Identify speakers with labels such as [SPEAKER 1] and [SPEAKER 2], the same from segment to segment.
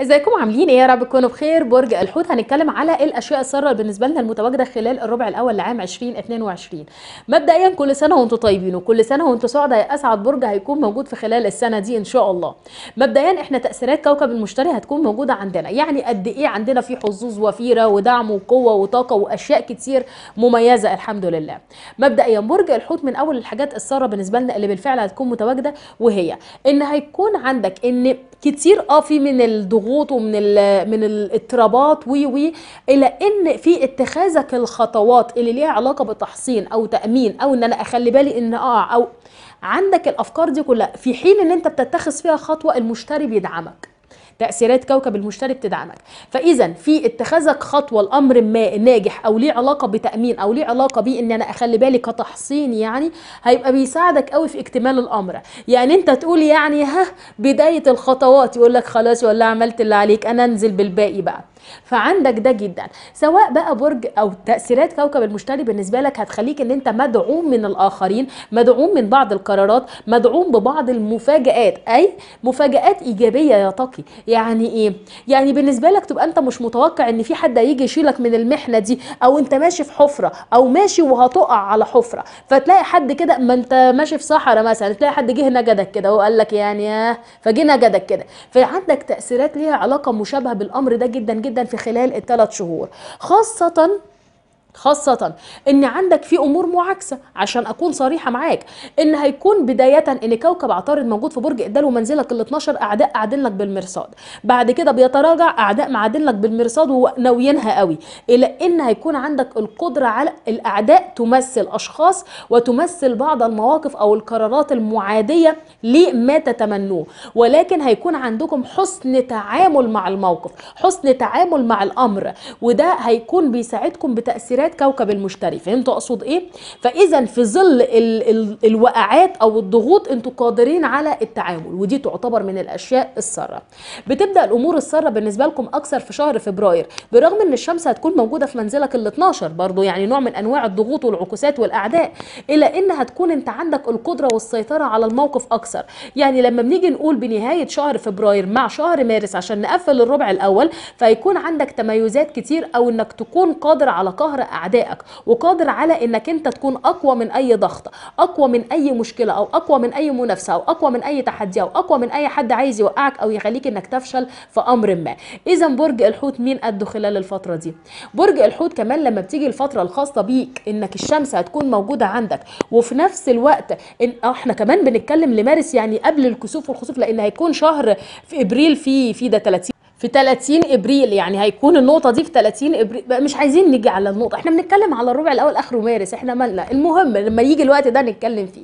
[SPEAKER 1] ازيكم عاملين ايه يا رب تكونوا بخير برج الحوت هنتكلم على الاشياء الساره بالنسبه لنا المتواجده خلال الربع الاول لعام 2022 مبدئيا كل سنه وانتم طيبين وكل سنه وانتم سعداء اسعد برج هيكون موجود في خلال السنه دي ان شاء الله مبدئيا احنا تاثيرات كوكب المشتري هتكون موجوده عندنا يعني قد ايه عندنا في حظوظ وفيره ودعم وقوه وطاقه واشياء كتير مميزه الحمد لله مبدئيا برج الحوت من اول الحاجات الساره بالنسبه لنا اللي بالفعل هتكون متواجده وهي ان هيكون عندك ان كتير اه في من الضغوط ومن من الاضطرابات وي وي الى ان في اتخاذك الخطوات اللي ليها علاقه بتحصين او تامين او ان انا اخلي بالي ان اه او عندك الافكار دي كلها في حين ان انت بتتخذ فيها خطوه المشتري بيدعمك تأثيرات كوكب المشتري بتدعمك فإذا في اتخاذك خطوة الأمر ما ناجح أو ليه علاقة بتأمين أو ليه علاقة بيه إن أنا أخلي بالي كتحصين يعني هيبقى بيساعدك قوي في اكتمال الأمر يعني أنت تقول يعني ها بداية الخطوات يقول لك خلاص ولا عملت اللي عليك أنا أنزل بالباقي بقى فعندك ده جدا سواء بقى برج او تاثيرات كوكب المشتري بالنسبه لك هتخليك ان انت مدعوم من الاخرين مدعوم من بعض القرارات مدعوم ببعض المفاجات اي مفاجات ايجابيه يا تقي يعني ايه يعني بالنسبه لك تبقى انت مش متوقع ان في حد هيجي يشيلك من المحنه دي او انت ماشي في حفره او ماشي وهتقع على حفره فتلاقي حد كده ما انت ماشي في صحراء مثلا تلاقي حد جه نجدك كده وقال لك يعني آه، فجه نجدك كده فعندك تاثيرات ليها علاقه مشابهه بالامر ده جدا جدا جدا في خلال الثلاث شهور خاصة خاصة ان عندك في امور معاكسة عشان اكون صريحة معاك ان هيكون بداية ان كوكب عطارد موجود في برج ادال ومنزلك ال 12 اعداء قاعدين لك بالمرصاد بعد كده بيتراجع اعداء معادين لك بالمرصاد وناويينها قوي الى ان هيكون عندك القدرة على الاعداء تمثل اشخاص وتمثل بعض المواقف او القرارات المعادية لما تتمنوه ولكن هيكون عندكم حسن تعامل مع الموقف حسن تعامل مع الامر وده هيكون بيساعدكم بتأثيرات مجرات كوكب المشتري فهمت اقصد ايه فاذا في ظل ال ال الوقعات او الضغوط انتوا قادرين على التعامل ودي تعتبر من الاشياء الساره بتبدا الامور الساره بالنسبه لكم اكثر في شهر فبراير برغم ان الشمس هتكون موجوده في منزلك ال 12 برضو يعني نوع من انواع الضغوط والعكوسات والاعداء الا ان هتكون انت عندك القدره والسيطره على الموقف اكثر يعني لما بنيجي نقول بنهايه شهر فبراير مع شهر مارس عشان نقفل الربع الاول فهيكون عندك تميزات كتير او انك تكون قادر على قهر اعدائك وقادر على انك انت تكون اقوى من اي ضغط اقوى من اي مشكله او اقوى من اي منافسه او اقوى من اي تحدي او اقوى من اي حد عايز يوقعك او يخليك انك تفشل في امر ما اذا برج الحوت مين قده خلال الفتره دي برج الحوت كمان لما بتيجي الفتره الخاصه بيك انك الشمس هتكون موجوده عندك وفي نفس الوقت إن آه، احنا كمان بنتكلم لمارس يعني قبل الكسوف والخسوف لان هيكون شهر في ابريل في في ده 30 في 30 ابريل يعني هيكون النقطه دي في 30 ابريل مش عايزين نيجي على النقطه احنا بنتكلم على الربع الاول اخره مارس احنا مالنا المهم لما يجي الوقت ده نتكلم فيه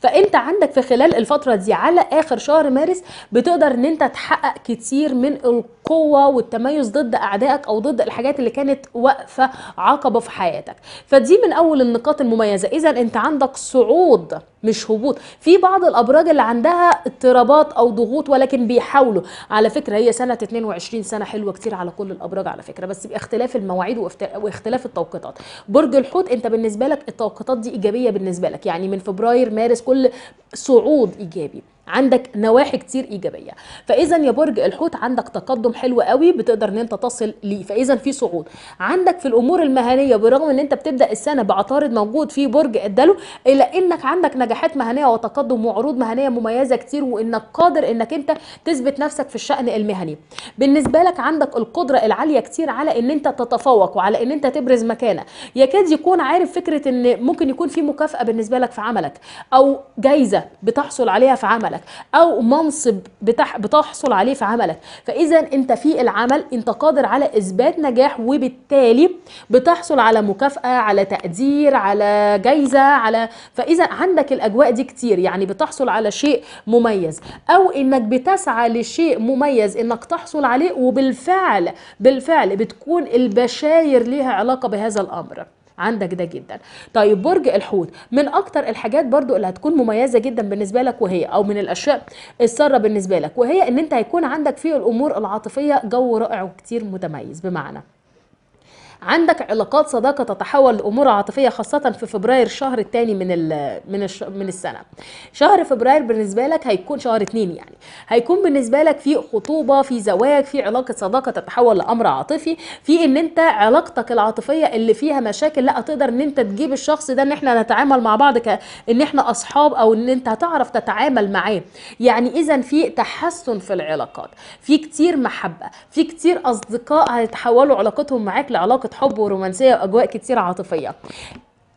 [SPEAKER 1] فانت عندك في خلال الفتره دي على اخر شهر مارس بتقدر ان انت تحقق كتير من القوه والتميز ضد اعدائك او ضد الحاجات اللي كانت واقفه عقبه في حياتك فدي من اول النقاط المميزه اذا انت عندك صعود مش هبوط في بعض الابراج اللي عندها اضطرابات او ضغوط ولكن بيحاولوا على فكره هي سنه 22 وعشرين سنه حلوه كتير على كل الابراج على فكره بس باختلاف المواعيد واختلاف التوقيتات برج الحوت انت بالنسبه لك التوقيتات دي ايجابيه بالنسبه لك يعني من فبراير مارس كل صعود ايجابي عندك نواحي كتير ايجابيه فاذا يا برج الحوت عندك تقدم حلو قوي بتقدر ان انت تصل ليه فاذا في صعود عندك في الامور المهنيه برغم ان انت بتبدا السنه بعطارد موجود في برج الدلو الا انك عندك نجاحات مهنيه وتقدم وعروض مهنيه مميزه كتير وانك قادر انك انت تثبت نفسك في الشان المهني بالنسبه لك عندك القدره العاليه كتير على ان انت تتفوق وعلى ان انت تبرز مكانه يكاد يكون عارف فكره ان ممكن يكون في مكافاه بالنسبه لك في عملك او جايزه بتحصل عليها في عملك أو منصب بتح بتحصل عليه في عملك فإذا أنت في العمل أنت قادر على إثبات نجاح وبالتالي بتحصل على مكافأة على تقدير على جايزة على فإذا عندك الأجواء دي كتير يعني بتحصل على شيء مميز أو إنك بتسعى لشيء مميز إنك تحصل عليه وبالفعل بالفعل بتكون البشاير ليها علاقة بهذا الأمر عندك ده جدا طيب برج الحوت من اكتر الحاجات برضو اللي هتكون مميزه جدا بالنسبه لك وهي او من الاشياء الساره بالنسبه لك وهي ان انت هيكون عندك في الامور العاطفيه جو رائع وكتير متميز بمعنى عندك علاقات صداقه تتحول لامور عاطفيه خاصه في فبراير الشهر الثاني من من من السنه شهر فبراير بالنسبه لك هيكون شهر اثنين يعني هيكون بالنسبه لك في خطوبه في زواج في علاقه صداقه تتحول لامر عاطفي في ان انت علاقتك العاطفيه اللي فيها مشاكل لا تقدر ان انت تجيب الشخص ده ان احنا نتعامل مع بعض كان احنا اصحاب او ان انت هتعرف تتعامل معاه يعني اذا في تحسن في العلاقات في كتير محبه في كتير اصدقاء هيتحولوا علاقتهم معاك لعلاقه حب ورومانسيه واجواء كتير عاطفيه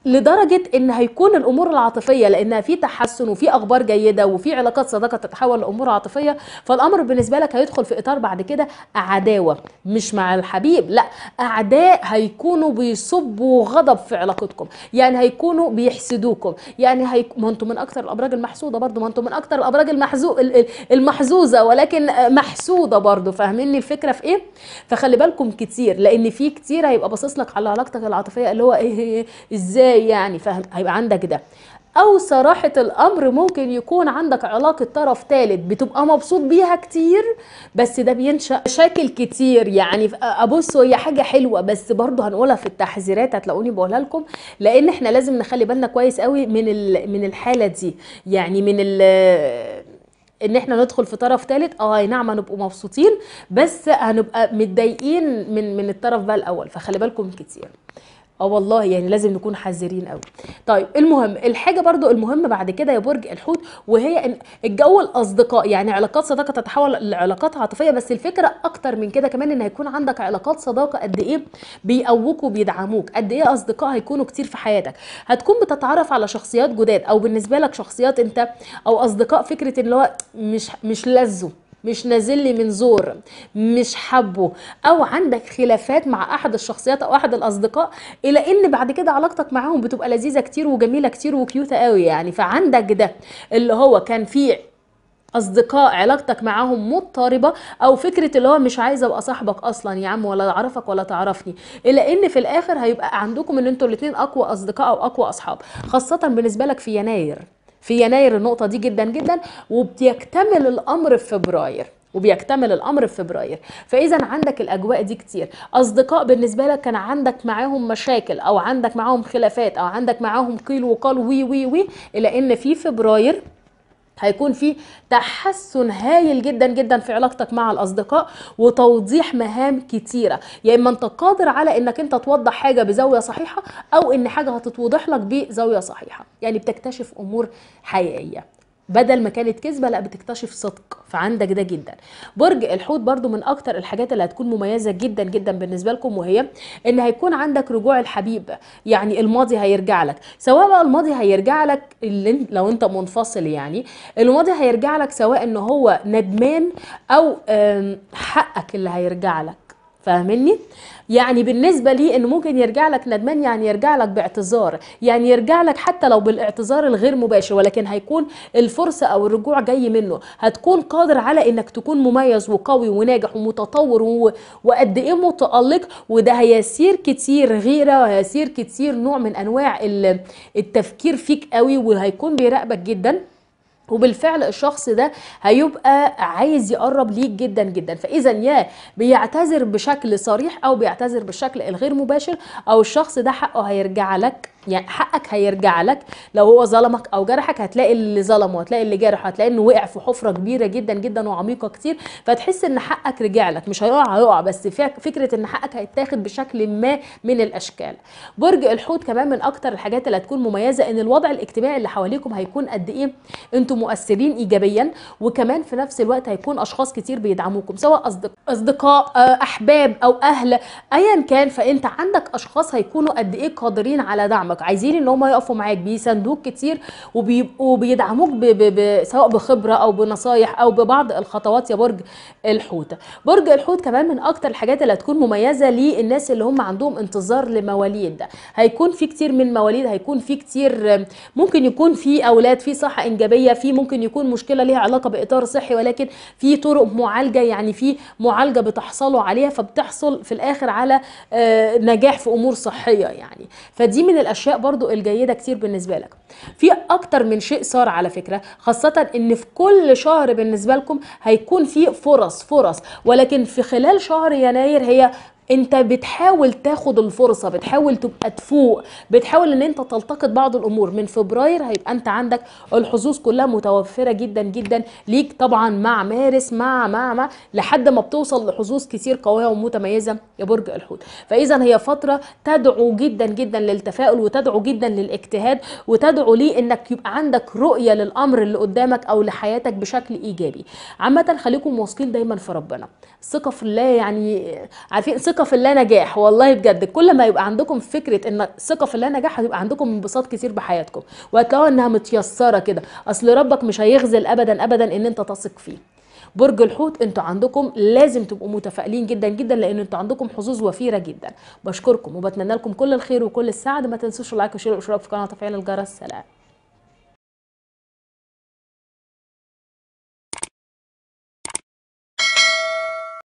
[SPEAKER 1] لدرجه ان هيكون الامور العاطفيه لانها في تحسن وفي اخبار جيده وفي علاقات صداقه تتحول لامور عاطفيه فالامر بالنسبه لك هيدخل في اطار بعد كده عداوه مش مع الحبيب لا اعداء هيكونوا بيصبوا غضب في علاقتكم يعني هيكونوا بيحسدوكم يعني هي... ما انتم من اكثر الابراج المحسوده برضو ما انتم من اكثر الابراج المحزو... المحزوزه ولكن محسوده برضو فاهميني الفكره في ايه فخلي بالكم كتير لان في كتير هيبقى باصص لك على علاقتك العاطفيه اللي هو ايه, إيه،, إيه، ازاي ازاي يعني فهيبقى عندك ده او صراحة الامر ممكن يكون عندك علاقة طرف ثالث بتبقى مبسوط بيها كتير بس ده بينشأ مشاكل كتير يعني ابصوا هي حاجة حلوة بس برضو هنقولها في التحذيرات هتلاقوني بقولها لكم لان احنا لازم نخلي بالنا كويس قوي من من الحالة دي يعني من ال ان احنا ندخل في طرف ثالث اه اي نعم هنبقوا مبسوطين بس هنبقى متضايقين من من الطرف بقى الاول فخلي بالكم كتير اه والله يعني لازم نكون حذرين قوي طيب المهم الحاجه برضو المهم بعد كده يا برج الحوت وهي ان الجو الاصدقاء يعني علاقات صداقه تتحول لعلاقات عاطفيه بس الفكره اكتر من كده كمان ان هيكون عندك علاقات صداقه قد ايه بيقووك وبيدعموك قد ايه اصدقاء هيكونوا كتير في حياتك هتكون بتتعرف على شخصيات جداد او بالنسبه لك شخصيات انت او اصدقاء فكره اللي هو مش مش لذه مش نازل لي من زور مش حبه او عندك خلافات مع احد الشخصيات او احد الاصدقاء الى ان بعد كده علاقتك معاهم بتبقى لذيذه كتير وجميله كتير وكيوته قوي يعني فعندك ده اللي هو كان فيه اصدقاء علاقتك معاهم مضطربه او فكره اللي هو مش عايز ابقى صاحبك اصلا يا عم ولا اعرفك ولا تعرفني الا ان في الاخر هيبقى عندكم ان انتوا الاثنين اقوى اصدقاء او اقوى اصحاب خاصه بالنسبه لك في يناير في يناير النقطة دي جدا جدا وبيكتمل الأمر في فبراير وبيكتمل الامر في فبراير فاذا عندك الاجواء دي كتير اصدقاء بالنسبه لك كان عندك معاهم مشاكل او عندك معاهم خلافات او عندك معاهم قيل وقال وي وي وي الى ان في فبراير هيكون في تحسن هايل جدا جدا في علاقتك مع الاصدقاء وتوضيح مهام كتيره يا يعني اما انت قادر على انك انت توضح حاجه بزاويه صحيحه او ان حاجه هتتوضح لك بزاويه صحيحه يعني بتكتشف امور حقيقيه بدل ما كانت كذبه لا بتكتشف صدق فعندك ده جدا برج الحوت برضو من اكتر الحاجات اللي هتكون مميزه جدا جدا بالنسبه لكم وهي ان هيكون عندك رجوع الحبيب يعني الماضي هيرجع لك سواء بقى الماضي هيرجع لك اللي لو انت منفصل يعني الماضي هيرجع لك سواء ان هو ندمان او حقك اللي هيرجع لك فاهمني يعني بالنسبه لي انه ممكن يرجع لك ندمان يعني يرجع لك باعتذار يعني يرجع لك حتى لو بالاعتذار الغير مباشر ولكن هيكون الفرصه او الرجوع جاي منه هتكون قادر على انك تكون مميز وقوي وناجح ومتطور و... وقد ايه متالق وده هيسير كتير غيره وهيسير كتير نوع من انواع التفكير فيك قوي وهيكون بيراقبك جدا وبالفعل الشخص ده هيبقى عايز يقرب ليك جدا جدا فاذا يا بيعتذر بشكل صريح او بيعتذر بالشكل الغير مباشر او الشخص ده حقه هيرجع لك يعني حقك هيرجع لك لو هو ظلمك او جرحك هتلاقي اللي ظلمه هتلاقي اللي جرحه هتلاقي انه وقع في حفره كبيره جدا جدا وعميقه كتير فتحس ان حقك رجع لك مش هيقع هيقع بس فكره ان حقك هيتاخد بشكل ما من الاشكال برج الحوت كمان من اكتر الحاجات اللي هتكون مميزه ان الوضع الاجتماعي اللي حواليكم هيكون قد ايه انتم مؤثرين ايجابيا وكمان في نفس الوقت هيكون اشخاص كتير بيدعموكم سواء اصدقاء آه، احباب او اهل ايا كان فانت عندك اشخاص هيكونوا قد ايه قادرين على دعمك جنبك عايزين ان هم يقفوا معاك بيساندوك كتير وبيبقوا بيدعموك ب... ب... ب... سواء بخبره او بنصايح او ببعض الخطوات يا برج الحوت برج الحوت كمان من اكتر الحاجات اللي هتكون مميزه للناس اللي هم عندهم انتظار لمواليد هيكون في كتير من مواليد هيكون في كتير ممكن يكون في اولاد في صحه انجابيه في ممكن يكون مشكله ليها علاقه باطار صحي ولكن في طرق معالجه يعني في معالجه بتحصلوا عليها فبتحصل في الاخر على آه، نجاح في امور صحيه يعني فدي من الاشياء الاشياء برضو الجيده كتير بالنسبه لك في اكتر من شيء صار على فكره خاصه ان في كل شهر بالنسبه لكم هيكون في فرص فرص ولكن في خلال شهر يناير هي انت بتحاول تاخد الفرصه بتحاول تبقى تفوق بتحاول ان انت تلتقط بعض الامور من فبراير هيبقى انت عندك الحظوظ كلها متوفره جدا جدا ليك طبعا مع مارس مع مع مع لحد ما بتوصل لحظوظ كتير قويه ومتميزه يا برج الحوت فاذا هي فتره تدعو جدا جدا للتفاؤل وتدعو جدا للاجتهاد وتدعو لي انك يبقى عندك رؤيه للامر اللي قدامك او لحياتك بشكل ايجابي عامه خليكم واثقين دايما في ربنا الثقه في الله يعني عارفين ثقه في الله نجاح والله بجد كل ما يبقى عندكم فكره ان ثقه في الله نجاح هتبقى عندكم انبساط كتير بحياتكم وهتلاقوها انها متيسره كده اصل ربك مش هيغزل ابدا ابدا ان انت تثق فيه برج الحوت انتوا عندكم لازم تبقوا متفائلين جدا جدا لان انتوا عندكم حظوظ وفيره جدا بشكركم وبتمنى لكم كل الخير وكل السعد ما تنسوش اللايك وشير والاشتراك في قناه تفعيل الجرس سلام